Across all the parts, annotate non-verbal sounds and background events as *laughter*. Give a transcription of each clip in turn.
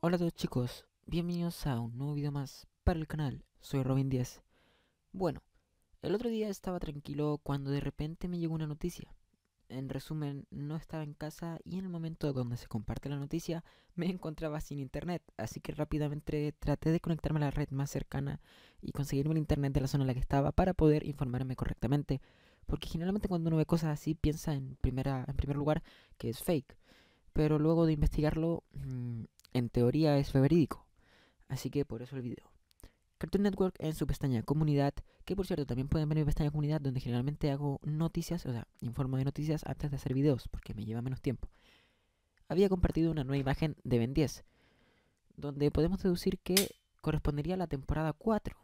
Hola a todos chicos, bienvenidos a un nuevo video más para el canal, soy Robin 10 Bueno, el otro día estaba tranquilo cuando de repente me llegó una noticia. En resumen, no estaba en casa y en el momento donde se comparte la noticia me *laughs* encontraba sin internet, así que rápidamente traté de conectarme a la red más cercana y conseguirme el internet de la zona en la que estaba para poder informarme correctamente, porque generalmente cuando uno ve cosas así piensa en, primera, en primer lugar que es fake, pero luego de investigarlo... Mm, en teoría es febrídico, Así que por eso el video. Cartoon Network en su pestaña Comunidad, que por cierto también pueden ver mi pestaña Comunidad, donde generalmente hago noticias, o sea, informo de noticias antes de hacer videos, porque me lleva menos tiempo. Había compartido una nueva imagen de Ben 10, donde podemos deducir que correspondería a la temporada 4,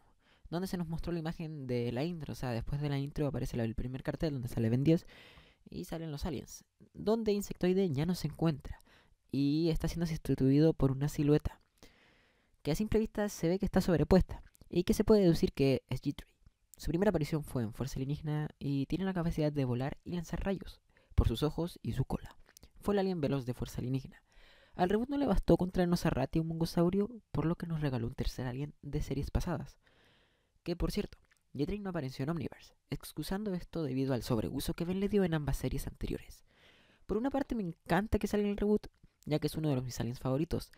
donde se nos mostró la imagen de la intro, o sea, después de la intro aparece el primer cartel donde sale Ben 10 y salen los aliens, donde Insectoide ya no se encuentra y está siendo sustituido por una silueta que a simple vista se ve que está sobrepuesta y que se puede deducir que es g Su primera aparición fue en Fuerza Alienígena y tiene la capacidad de volar y lanzar rayos por sus ojos y su cola. Fue el alien veloz de Fuerza Alienígena. Al reboot no le bastó contra Nosarrati y un mongosaurio, por lo que nos regaló un tercer alien de series pasadas. Que por cierto, Jitri no apareció en Omniverse, excusando esto debido al sobreuso que Ben le dio en ambas series anteriores. Por una parte me encanta que salga en el reboot, ya que es uno de mis aliens favoritos.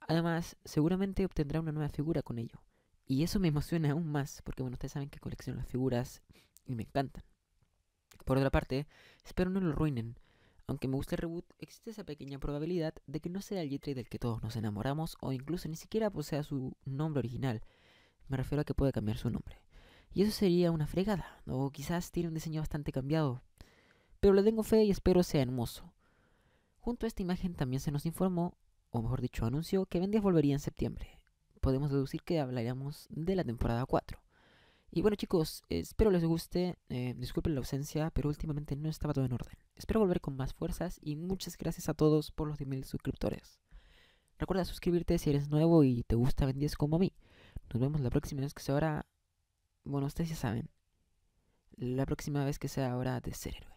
Además, seguramente obtendrá una nueva figura con ello. Y eso me emociona aún más, porque bueno, ustedes saben que colecciono las figuras y me encantan. Por otra parte, espero no lo ruinen. Aunque me guste el reboot, existe esa pequeña probabilidad de que no sea el Jitray del que todos nos enamoramos o incluso ni siquiera posea su nombre original. Me refiero a que puede cambiar su nombre. Y eso sería una fregada, o quizás tiene un diseño bastante cambiado. Pero le tengo fe y espero sea hermoso. Junto a esta imagen también se nos informó, o mejor dicho, anunció que Ben volvería en septiembre. Podemos deducir que hablaríamos de la temporada 4. Y bueno chicos, espero les guste, eh, disculpen la ausencia, pero últimamente no estaba todo en orden. Espero volver con más fuerzas y muchas gracias a todos por los 10.000 suscriptores. Recuerda suscribirte si eres nuevo y te gusta Ben 10 como a mí. Nos vemos la próxima vez que sea ahora... Bueno, ustedes ya saben. La próxima vez que sea hora de ser héroe.